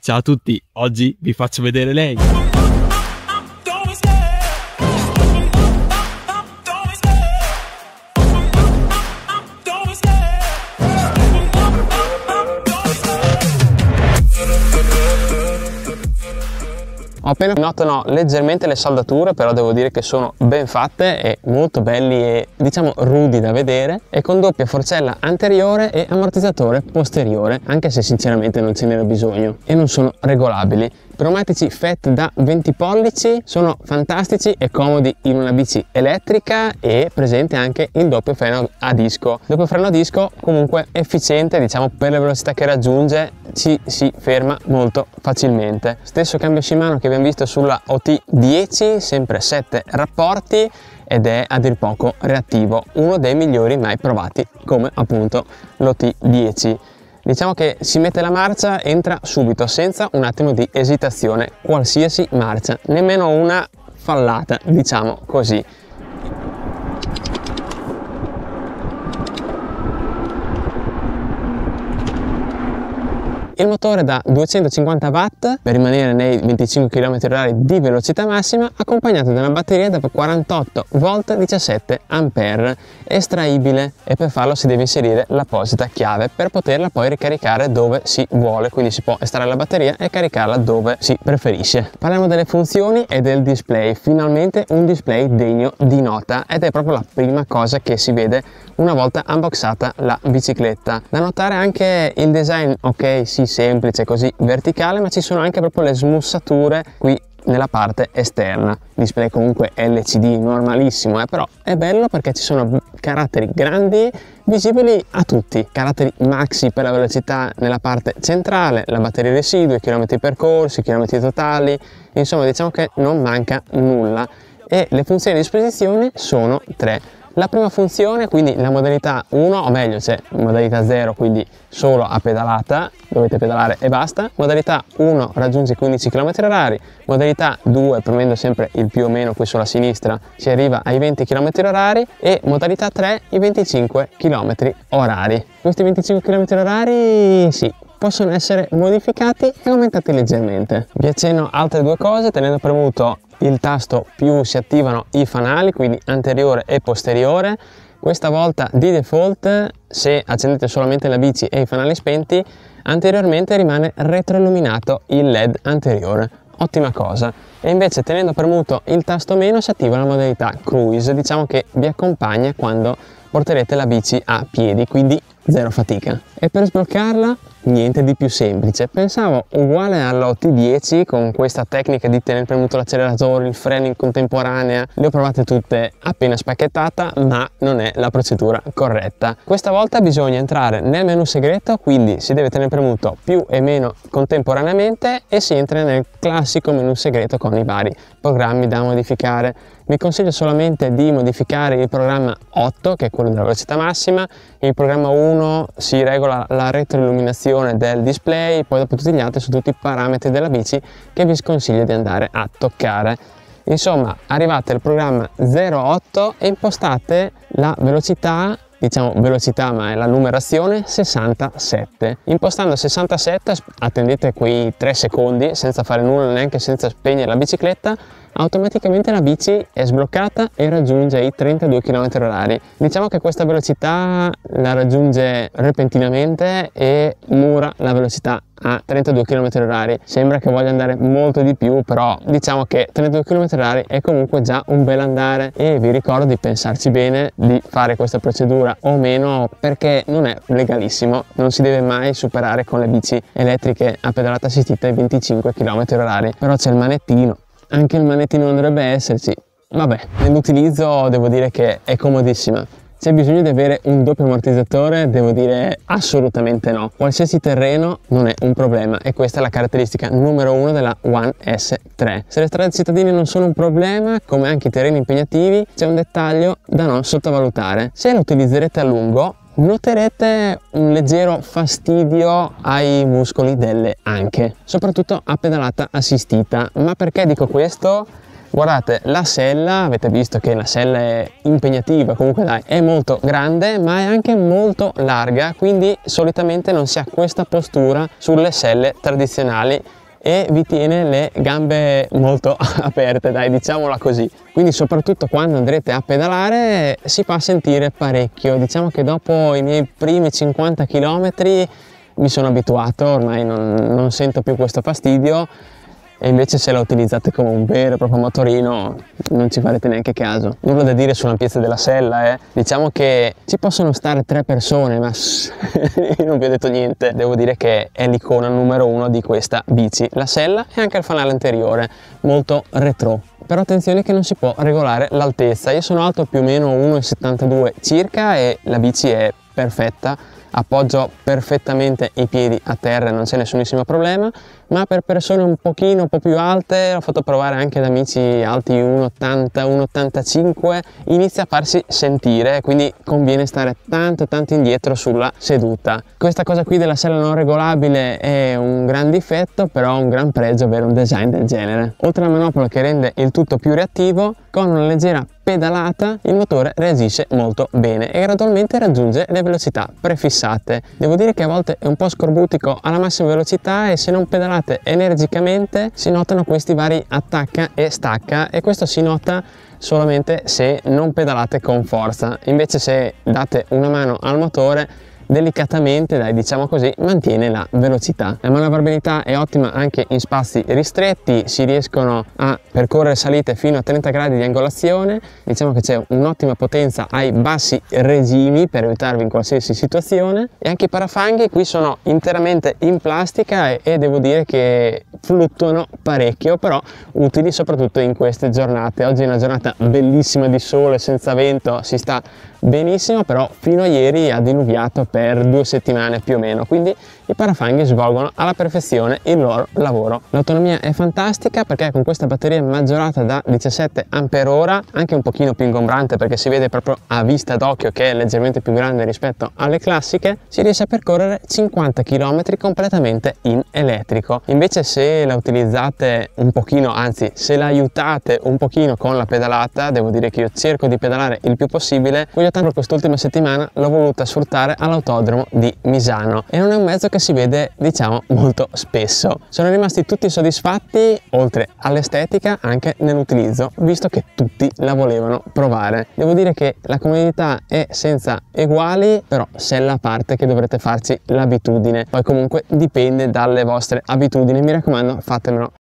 Ciao a tutti, oggi vi faccio vedere lei. ho appena notano leggermente le saldature però devo dire che sono ben fatte e molto belli e diciamo rudi da vedere e con doppia forcella anteriore e ammortizzatore posteriore anche se sinceramente non ce n'era bisogno e non sono regolabili Pneumatici FET da 20 pollici sono fantastici e comodi in una bici elettrica e presente anche il doppio freno a disco. Il doppio freno a disco comunque efficiente diciamo per le velocità che raggiunge ci si ferma molto facilmente. Stesso cambio Shimano che abbiamo visto sulla OT10, sempre 7 rapporti ed è a dir poco reattivo, uno dei migliori mai provati come appunto l'OT10. Diciamo che si mette la marcia, entra subito, senza un attimo di esitazione, qualsiasi marcia, nemmeno una fallata, diciamo così. Il motore da 250 watt per rimanere nei 25 km/h di velocità massima accompagnato da una batteria da 48 volt 17 ampere estraibile e per farlo si deve inserire l'apposita chiave per poterla poi ricaricare dove si vuole quindi si può estrarre la batteria e caricarla dove si preferisce. Parliamo delle funzioni e del display finalmente un display degno di nota ed è proprio la prima cosa che si vede una volta unboxata la bicicletta. Da notare anche il design ok sì semplice, così verticale, ma ci sono anche proprio le smussature qui nella parte esterna. Display comunque LCD normalissimo, eh, però è bello perché ci sono caratteri grandi visibili a tutti. Caratteri maxi per la velocità nella parte centrale, la batteria residui, chilometri percorsi, chilometri totali, insomma diciamo che non manca nulla e le funzioni di disposizione sono tre la prima funzione, quindi la modalità 1, o meglio c'è cioè modalità 0, quindi solo a pedalata, dovete pedalare e basta. Modalità 1 raggiunge 15 km h modalità 2 premendo sempre il più o meno qui sulla sinistra si arriva ai 20 km h e modalità 3 i 25 km h Questi 25 km h sì, possono essere modificati e aumentati leggermente. Vi accenno altre due cose tenendo premuto il tasto più si attivano i fanali, quindi anteriore e posteriore. Questa volta di default, se accendete solamente la bici e i fanali spenti, anteriormente rimane retroilluminato il LED anteriore. Ottima cosa. E invece tenendo premuto il tasto meno si attiva la modalità cruise, diciamo che vi accompagna quando porterete la bici a piedi, quindi zero fatica. E per sbloccarla niente di più semplice. Pensavo uguale all'OT10 con questa tecnica di tenere premuto l'acceleratore, il freno in contemporanea, le ho provate tutte appena spacchettata ma non è la procedura corretta. Questa volta bisogna entrare nel menu segreto quindi si deve tenere premuto più e meno contemporaneamente e si entra nel classico menu segreto con i vari programmi da modificare vi consiglio solamente di modificare il programma 8 che è quello della velocità massima il programma 1 si regola la retroilluminazione del display poi dopo tutti gli altri sono tutti i parametri della bici che vi sconsiglio di andare a toccare insomma arrivate al programma 08 e impostate la velocità diciamo velocità ma è la numerazione 67 impostando 67 attendete quei 3 secondi senza fare nulla neanche senza spegnere la bicicletta automaticamente la bici è sbloccata e raggiunge i 32 km/h. Diciamo che questa velocità la raggiunge repentinamente e mura la velocità a 32 km/h. Sembra che voglia andare molto di più, però diciamo che 32 km/h è comunque già un bel andare e vi ricordo di pensarci bene di fare questa procedura o meno perché non è legalissimo, non si deve mai superare con le bici elettriche a pedalata assistita i 25 km/h, però c'è il manettino anche il manettino dovrebbe esserci. Vabbè, nell'utilizzo devo dire che è comodissima. C'è bisogno di avere un doppio ammortizzatore? Devo dire assolutamente no. Qualsiasi terreno non è un problema e questa è la caratteristica numero uno della One S3. Se le strade cittadine non sono un problema, come anche i terreni impegnativi, c'è un dettaglio da non sottovalutare. Se lo utilizzerete a lungo, noterete un leggero fastidio ai muscoli delle anche, soprattutto a pedalata assistita. Ma perché dico questo? Guardate, la sella, avete visto che la sella è impegnativa, comunque dai, è molto grande ma è anche molto larga, quindi solitamente non si ha questa postura sulle selle tradizionali e vi tiene le gambe molto aperte, dai, diciamola così. Quindi soprattutto quando andrete a pedalare si fa sentire parecchio. Diciamo che dopo i miei primi 50 km mi sono abituato, ormai non, non sento più questo fastidio e invece se la utilizzate come un vero e proprio motorino non ci farete neanche caso. Nulla da dire sull'ampiezza della sella, eh. diciamo che ci possono stare tre persone, ma non vi ho detto niente. Devo dire che è l'icona numero uno di questa bici, la sella e anche il fanale anteriore, molto retro. Però attenzione che non si può regolare l'altezza, io sono alto più o meno 1,72 circa e la bici è perfetta, appoggio perfettamente i piedi a terra, non c'è nessunissimo problema, ma per persone un pochino un po' più alte, l'ho fatto provare anche da amici alti 1,80, 1,85, inizia a farsi sentire, quindi conviene stare tanto tanto indietro sulla seduta. Questa cosa qui della sella non regolabile è un gran difetto, però un gran pregio avere un design del genere. Oltre alla manopola che rende il tutto più reattivo, con una leggera pedalata il motore reagisce molto bene e gradualmente raggiunge le velocità prefissate. Devo dire che a volte è un po' scorbutico alla massima velocità e se non pedalate energicamente si notano questi vari attacca e stacca e questo si nota solamente se non pedalate con forza. Invece se date una mano al motore delicatamente, dai, diciamo così, mantiene la velocità. La manovrabilità è ottima anche in spazi ristretti, si riescono a percorrere salite fino a 30 gradi di angolazione, diciamo che c'è un'ottima potenza ai bassi regimi per aiutarvi in qualsiasi situazione e anche i parafanghi qui sono interamente in plastica e, e devo dire che fluttuano parecchio, però utili soprattutto in queste giornate. Oggi è una giornata bellissima di sole, senza vento, si sta benissimo, però fino a ieri ha diluviato per due settimane più o meno, quindi i parafanghi svolgono alla perfezione il loro lavoro. L'autonomia è fantastica perché con questa batteria maggiorata da 17 ampere ora anche un pochino più ingombrante perché si vede proprio a vista d'occhio che è leggermente più grande rispetto alle classiche, si riesce a percorrere 50 km completamente in elettrico. Invece se la utilizzate un pochino, anzi se la aiutate un pochino con la pedalata, devo dire che io cerco di pedalare il più possibile, quindi tanto quest'ultima settimana l'ho voluta sfruttare all'autonomia all'autodromo di Misano e non è un mezzo che si vede diciamo molto spesso. Sono rimasti tutti soddisfatti oltre all'estetica anche nell'utilizzo visto che tutti la volevano provare. Devo dire che la comodità è senza eguali però se è la parte che dovrete farci l'abitudine poi comunque dipende dalle vostre abitudini mi raccomando fatemelo